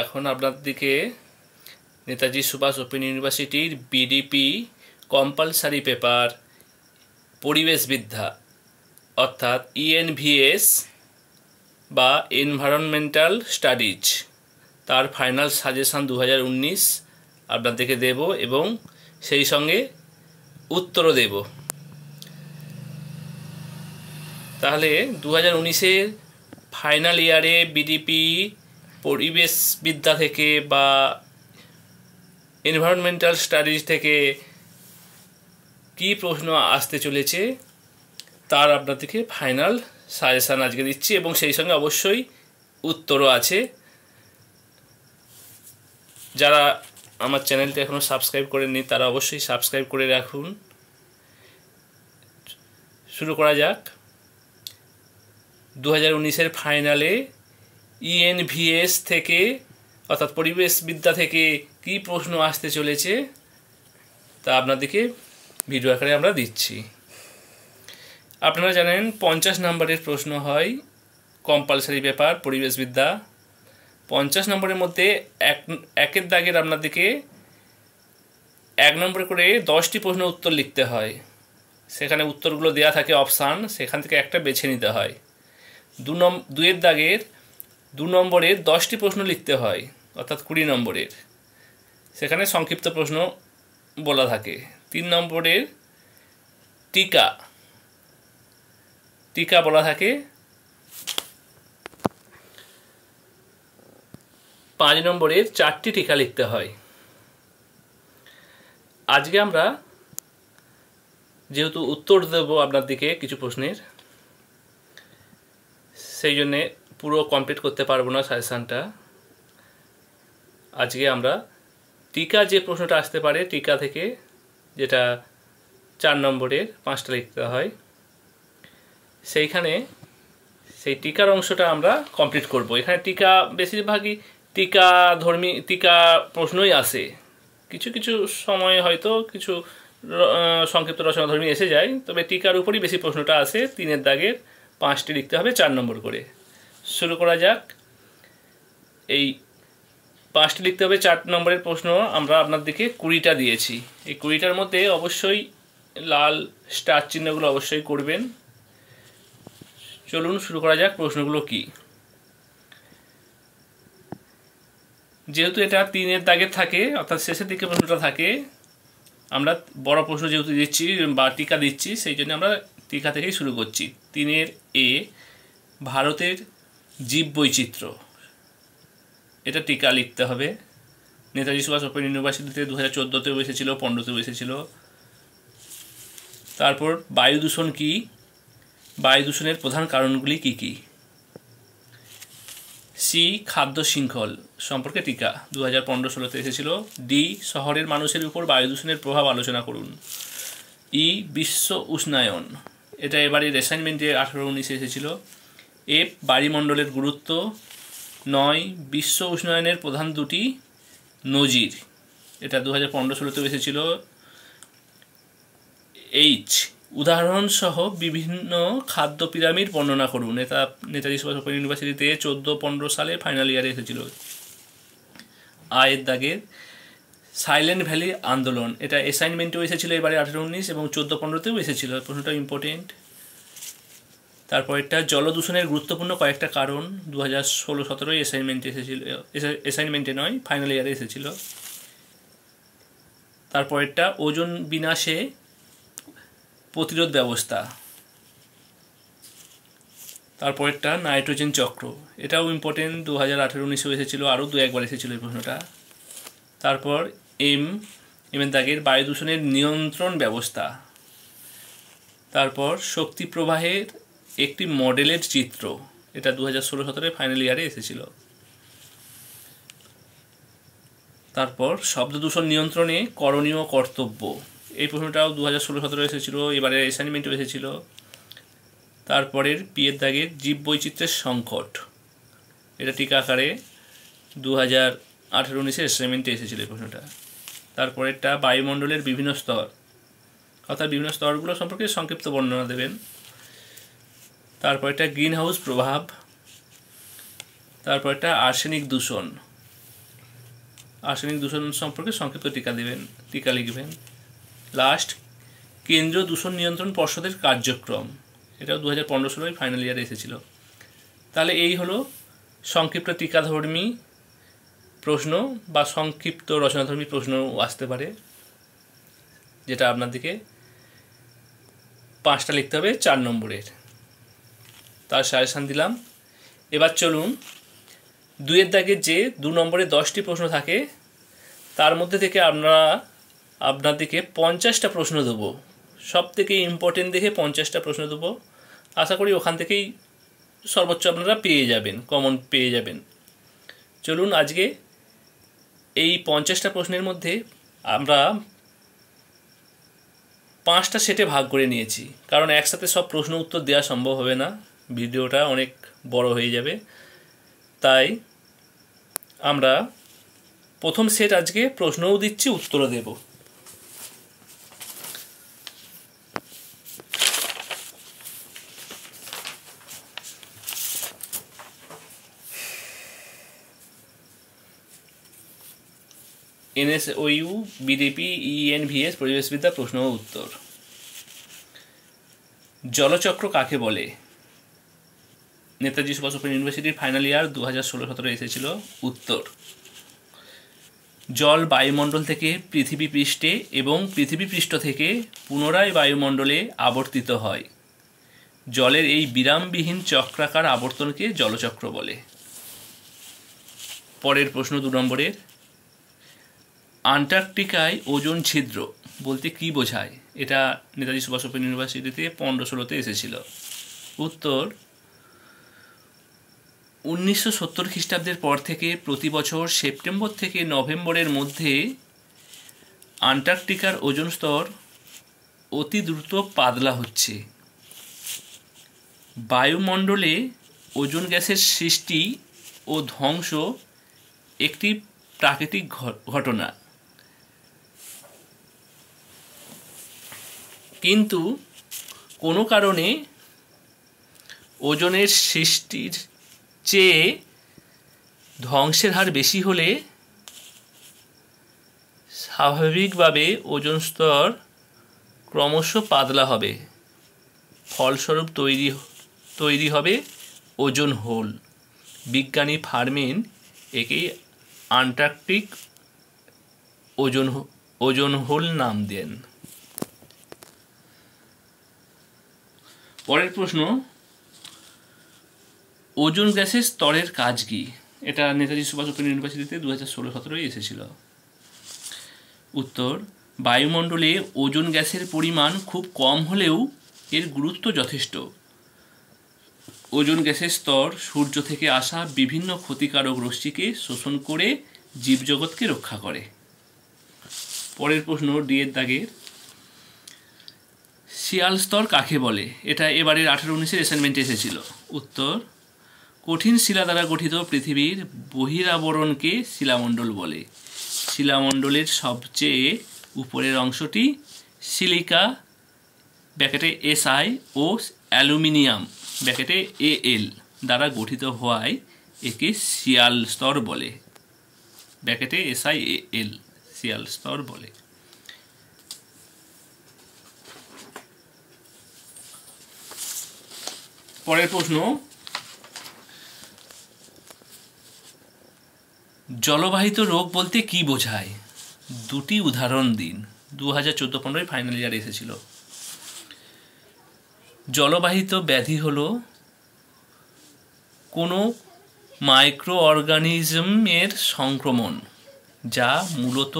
এখন আপনাদেরকে নেতাজি সুভাষ ওপেন ইউনিভার্সিটির বিডিপি কম্পালসারি পেপার পরিবেশবিদ্যা অর্থাৎ ইএনভিএস e বা এনভায়রনমেন্টাল স্টাডিজ তার ফাইনাল সাজেশান দু হাজার উনিশ আপনাদেরকে দেব এবং সেই সঙ্গে উত্তরও দেব তাহলে দু হাজার উনিশের ফাইনাল ইয়ারে বিডিপি পরিবেশ e বিদ্যা থেকে বা এনভায়রনমেন্টাল স্টাডিজ থেকে কি প্রশ্ন আসতে চলেছে তার আপনাদেরকে ফাইনাল সাজেশান আজকে দিচ্ছি এবং সেই সঙ্গে অবশ্যই উত্তরও আছে যারা আমার চ্যানেলটা এখনও সাবস্ক্রাইব করেননি তারা অবশ্যই সাবস্ক্রাইব করে রাখুন শুরু করা যাক দু হাজার উনিশের ফাইনালে ইএনভিএস e থেকে অর্থাৎ পরিবেশ বিদ্যা থেকে কি প্রশ্ন আসতে চলেছে তা আপনাদেরকে ভিডিও আকারে আমরা দিচ্ছি আপনারা জানেন পঞ্চাশ নম্বরের প্রশ্ন হয় কম্পালসারি পেপার পরিবেশবিদ্যা পঞ্চাশ নম্বরের মধ্যে এক একের দাগের আপনাদেরকে এক নম্বরে করে দশটি প্রশ্ন উত্তর লিখতে হয় সেখানে উত্তরগুলো দেওয়া থাকে অপশান সেখান থেকে একটা বেছে নিতে হয় দু নম দুয়ের দাগের দু নম্বরের দশটি প্রশ্ন লিখতে হয় অর্থাৎ কুড়ি নম্বরের সেখানে সংক্ষিপ্ত প্রশ্ন বলা থাকে তিন নম্বরের টিকা টিকা বলা থাকে পাঁচ নম্বরের চারটি টিকা লিখতে হয় আজকে আমরা যেহেতু উত্তর দেব আপনার দিকে কিছু প্রশ্নের সেই জন্যে পুরো কমপ্লিট করতে পারবো না সাজেশানটা আজকে আমরা টিকা যে প্রশ্নটা আসতে পারে টিকা থেকে যেটা চার নম্বরের পাঁচটা লিখতে হয় সেইখানে সেই টিকার অংশটা আমরা কমপ্লিট করব এখানে টিকা বেশিরভাগই টিকা ধর্মী টিকা প্রশ্নই আসে কিছু কিছু সময় হয়তো কিছু সংক্ষিপ্ত রচনাধর্মী এসে যায় তবে টিকার উপরই বেশি প্রশ্নটা আসে তিনের দাগের পাঁচটি লিখতে হবে চার নম্বর করে শুরু করা যাক এই পাঁচটি লিখতে হবে চার নম্বরের প্রশ্ন আমরা আপনার দিকে কুড়িটা দিয়েছি এই কুড়িটার মধ্যে অবশ্যই লাল স্টার চিহ্নগুলো অবশ্যই করবেন চলুন শুরু করা যাক প্রশ্নগুলো কি যেহেতু এটা তিনের দাগের থাকে অর্থাৎ শেষের দিকে প্রশ্নটা থাকে আমরা বড় প্রশ্ন যেহেতু দিচ্ছি বা টিকা দিচ্ছি সেই জন্য আমরা টিকা থেকেই শুরু করছি তিনের এ ভারতের জীববৈচিত্র্য এটা টিকা লিখতে হবে নেতাজি সুভাষ ওপেন ইউনিভার্সিটিতে দু হাজার চোদ্দোতেও এসেছিল পনেরোতেও এসেছিল তারপর বায়ু দূষণ কী বায়ু দূষণের প্রধান কারণগুলি কী কী সি খাদ্য শৃঙ্খল সম্পর্কে টিকা দু হাজার পনেরো ষোলোতে এসেছিল ডি শহরের মানুষের উপর বায়ু দূষণের প্রভাব আলোচনা করুন ই বিশ্ব উষ্ণায়ন এটা এবারের রেসাইনমেন্টে আঠেরো উনিশে এসেছিল এফ বায়ুমণ্ডলের গুরুত্ব নয় বিশ্ব উষ্ণায়নের প্রধান দুটি নজির এটা দু হাজার পনেরো ষোলোতেও এসেছিল এইচ উদাহরণসহ বিভিন্ন খাদ্য পিরামিড বর্ণনা করুন নেতা নেতাজি সুভাষ ইউনিভার্সিটিতে চোদ্দো পনেরো সালে ফাইনাল ইয়ারে এসেছিল আয়ের দাগের সাইলেন্ট ভ্যালি আন্দোলন এটা অ্যাসাইনমেন্টেও এসেছিলো এবারে আঠেরো উনিশ এবং চোদ্দো পনেরোতেও এসেছিল প্রশ্নটা ইম্পর্টেন্ট তারপরেরটা জলদূষণের গুরুত্বপূর্ণ কয়েকটা কারণ দু হাজার ষোলো সতেরোই অ্যাসাইনমেন্টে এসেছিল অ্যাসাইনমেন্টে নয় ফাইনাল ইয়ারে এসেছিল তারপরেরটা ওজন বিনাশে প্রতিরোধ ব্যবস্থা তারপরেরটা নাইট্রোজেন চক্র এটাও ইম্পর্টেন্ট দু হাজার আঠেরো উনিশেও এসেছিলো আরও দু একবার এসেছিলো এই প্রশ্নটা তারপর এম এমের দাগের বায়ু দূষণের নিয়ন্ত্রণ ব্যবস্থা তারপর শক্তি প্রবাহের একটি মডেলের চিত্র এটা দু হাজার ষোলো সতেরোয় ফাইনাল ইয়ারে এসেছিল তারপর শব্দ দূষণ নিয়ন্ত্রণে করণীয় কর্তব্য এই প্রশ্নটাও দু হাজার ষোলো সতেরো এসেছিল এবারে অ্যাসাইনমেন্টও এসেছিলো তারপরের পিয়ের দাগের জীব বৈচিত্র্যের সংকট এটা টিকা আকারে দু হাজার আঠেরো উনিশে অ্যাসাইনমেন্টে এসেছিল এই প্রশ্নটা তারপরেরটা বায়ুমণ্ডলের বিভিন্ন স্তর অর্থাৎ বিভিন্ন স্তরগুলো সম্পর্কে সংক্ষিপ্ত বর্ণনা দেবেন তারপর একটা গ্রিন হাউস প্রভাব তারপর একটা আর্সেনিক দূষণ আর্সেনিক দূষণ সম্পর্কে সংক্ষিপ্ত টিকা দেবেন টিকা লিখবেন লাস্ট কেন্দ্র দূষণ নিয়ন্ত্রণ পর্ষদের কার্যক্রম এটাও দু হাজার পনেরো সালে ফাইনাল ইয়ারে এসেছিল তাহলে এই হলো সংক্ষিপ্ত টিকাধর্মী প্রশ্ন বা সংক্ষিপ্ত রচনাধর্মী প্রশ্ন আসতে পারে যেটা আপনাদেরকে পাঁচটা লিখতে হবে চার নম্বরের তার সাজেশান দিলাম এবার চলুন দুয়ের দাগে যে দু নম্বরে দশটি প্রশ্ন থাকে তার মধ্যে থেকে আমরা আপনাদেরকে পঞ্চাশটা প্রশ্ন দেবো সব থেকে ইম্পর্টেন্ট দেখে পঞ্চাশটা প্রশ্ন দেবো আশা করি ওখান থেকেই সর্বোচ্চ আপনারা পেয়ে যাবেন কমন পেয়ে যাবেন চলুন আজকে এই পঞ্চাশটা প্রশ্নের মধ্যে আমরা পাঁচটা সেটে ভাগ করে নিয়েছি কারণ একসাথে সব প্রশ্ন উত্তর দেওয়া সম্ভব হবে না ভিডিওটা অনেক বড় হয়ে যাবে তাই আমরা প্রথম সেট আজকে প্রশ্নও দিচ্ছি উত্তরও দেব এনএসওইউ বিডিপি ইএনভিএস পরিবেশবিদ্যা প্রশ্ন উত্তর জলচক্র কাকে বলে নেতাজি সুভাষ ওপেন ইউনিভার্সিটির ফাইনাল ইয়ার দু হাজার ষোলো সতেরো এসেছিল উত্তর জল বায়ুমণ্ডল থেকে পৃথিবী পৃষ্ঠে এবং পৃথিবী পৃষ্ঠ থেকে পুনরায় বায়ুমণ্ডলে আবর্তিত হয় জলের এই বিরামবিহীন চক্রাকার আবর্তনকে জলচক্র বলে পরের প্রশ্ন দু নম্বরের আন্টার্কটিকায় ওজন ছিদ্র বলতে কি বোঝায় এটা নেতাজি সুভাষ ওপেন ইউনিভার্সিটিতে পনেরো ষোলোতে এসেছিল উত্তর উনিশশো সত্তর খ্রিস্টাব্দের পর থেকে প্রতি বছর সেপ্টেম্বর থেকে নভেম্বরের মধ্যে আন্টার্কটিকার ওজন স্তর অতি দ্রুত পাতলা হচ্ছে বায়ুমণ্ডলে ওজন গ্যাসের সৃষ্টি ও ধ্বংস একটি প্রাকৃতিক ঘটনা কিন্তু কোনো কারণে ওজনের সৃষ্টির চেয়ে ধ্বংসের হার বেশি হলে স্বাভাবিকভাবে ওজন স্তর ক্রমশ পাতলা হবে ফলস্বরূপ তৈরি তৈরি হবে ওজন হোল বিজ্ঞানী ফার্মিন একে আন্টার্কটিক ওজন ওজন হোল নাম দেন পরের প্রশ্ন ওজোন গ্যাসের স্তরের কাজ কি এটা নেতাজি সুভাষ ওপেন ইউনিভার্সিটিতে দু হাজার ষোলো সতেরোই এসেছিল উত্তর বায়ুমণ্ডলে ওজোন গ্যাসের পরিমাণ খুব কম হলেও এর গুরুত্ব যথেষ্ট ওজোন গ্যাসের স্তর সূর্য থেকে আসা বিভিন্ন ক্ষতিকারক রশ্মিকে শোষণ করে জীবজগৎকে রক্ষা করে পরের প্রশ্ন ডিয়ের দাগের শিয়াল স্তর কাকে বলে এটা এবারের আঠারো উনিশের অ্যাসাইনমেন্টে এসেছিল উত্তর কঠিন শিলা দ্বারা গঠিত পৃথিবীর বহিরাবরণকে শিলামণ্ডল বলে শিলামণ্ডলের সবচেয়ে উপরের অংশটি সিলিকা ব্যাকেটে এসআই ও অ্যালুমিনিয়াম ব্যাকেটে এ এল দ্বারা গঠিত হওয়ায় একে শিয়াল স্তর বলে ব্যাকেটে এসআই এল শিয়াল স্তর বলে পরের প্রশ্ন জলবাহিত রোগ বলতে কি বোঝায় দুটি উদাহরণ দিন দু হাজার চোদ্দো পনেরোই ফাইনাল ইয়ার এসেছিল জলবাহিত ব্যাধি হল কোনো মাইক্রো অর্গানিজমের সংক্রমণ যা মূলত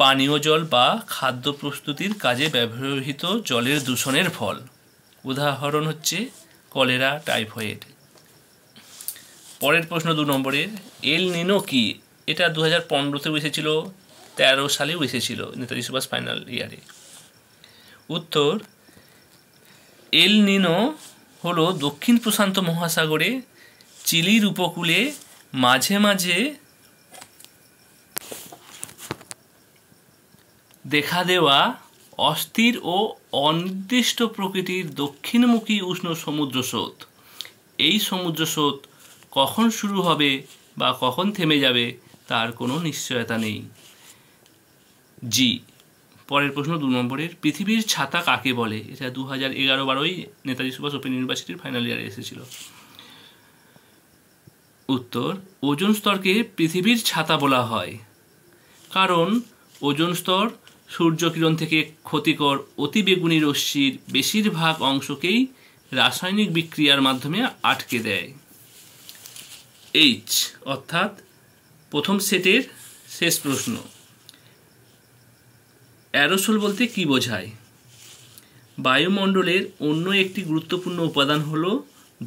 পানীয় জল বা খাদ্য প্রস্তুতির কাজে ব্যবহৃত জলের দূষণের ফল উদাহরণ হচ্ছে কলেরা টাইফয়েড পরের প্রশ্ন দু নম্বরের এল নিনো কি এটা দু হাজার পনেরোতেও এসেছিল তেরো সালেও এসেছিল নেতাজি সুভাষ ফাইনাল ইয়ারে উত্তর এল নিনো হলো দক্ষিণ প্রশান্ত মহাসাগরে চিলির উপকূলে মাঝে মাঝে দেখা দেওয়া অস্থির ও অনির্দিষ্ট প্রকৃতির দক্ষিণমুখী উষ্ণ সমুদ্র স্রোত এই সমুদ্র স্রোত কখন শুরু হবে বা কখন থেমে যাবে তার কোনো নিশ্চয়তা নেই জি পরের প্রশ্ন দু নম্বরের পৃথিবীর ছাতা কাকে বলে এটা দু হাজার এগারো বারোই নেতাজি সুভাষ ওপেন ইউনিভার্সিটির ফাইনাল ইয়ারে এসেছিল উত্তর ওজন স্তরকে পৃথিবীর ছাতা বলা হয় কারণ ওজন স্তর সূর্যকিরণ থেকে ক্ষতিকর অতিবেগুনি রশ্মির বেশিরভাগ অংশকেই রাসায়নিক বিক্রিয়ার মাধ্যমে আটকে দেয় এইচ অর্থাৎ প্রথম সেটের শেষ প্রশ্ন অ্যারোসোল বলতে কী বোঝায় বায়ুমণ্ডলের অন্য একটি গুরুত্বপূর্ণ উপাদান হল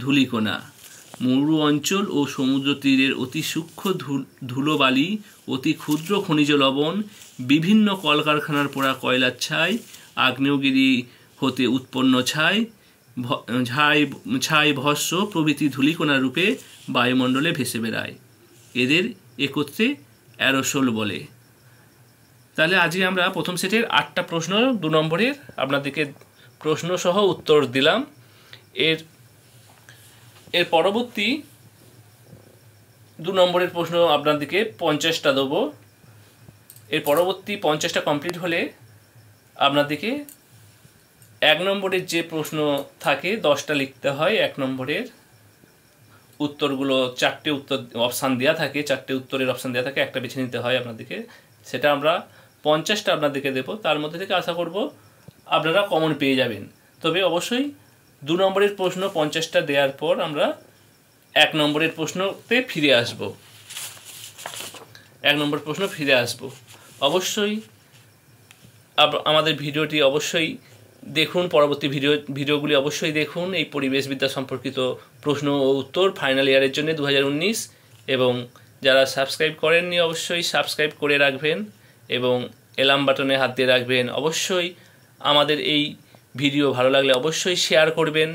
ধূলিকণা মরু অঞ্চল ও সমুদ্র তীরের অতি সূক্ষ্ম ধুলোবালি অতি ক্ষুদ্র খনিজ লবণ বিভিন্ন কলকারখানার পোড়া কয়লার ছাই আগ্নেয়গিরি হতে উৎপন্ন ছায় ঝাই ছাই ভস্য প্রভৃতি ধুলিকোনা রূপে বায়ুমণ্ডলে ভেসে বেড়ায় এদের একত্রে অ্যারোসোল বলে তাহলে আজকে আমরা প্রথম সেটের আটটা প্রশ্ন দু নম্বরের আপনাদেরকে প্রশ্ন সহ উত্তর দিলাম এর এর পরবর্তী দু নম্বরের প্রশ্ন আপনাদেরকে পঞ্চাশটা দেবো এর পরবর্তী পঞ্চাশটা কমপ্লিট হলে আপনাদেরকে এক নম্বরের যে প্রশ্ন থাকে দশটা লিখতে হয় এক নম্বরের উত্তরগুলো চারটে উত্তর অপশান দেওয়া থাকে চারটে উত্তরের অপশান দেওয়া থাকে একটা বেছে নিতে হয় আপনাদেরকে সেটা আমরা পঞ্চাশটা আপনাদেরকে দেবো তার মধ্যে থেকে আশা করব আপনারা কমন পেয়ে যাবেন তবে অবশ্যই দু নম্বরের প্রশ্ন পঞ্চাশটা দেওয়ার পর আমরা এক নম্বরের প্রশ্নতে ফিরে আসব এক নম্বর প্রশ্ন ফিরে আসব অবশ্যই আমাদের ভিডিওটি অবশ্যই দেখুন পরবর্তী ভিডিও ভিডিওগুলি অবশ্যই দেখুন এই পরিবেশবিদ্যা সম্পর্কিত প্রশ্ন ও উত্তর ফাইনাল ইয়ারের জন্য দু এবং যারা সাবস্ক্রাইব করেননি অবশ্যই সাবস্ক্রাইব করে রাখবেন এবং এলাম বাটনে হাত দিয়ে রাখবেন অবশ্যই আমাদের এই ভিডিও ভালো লাগলে অবশ্যই শেয়ার করবেন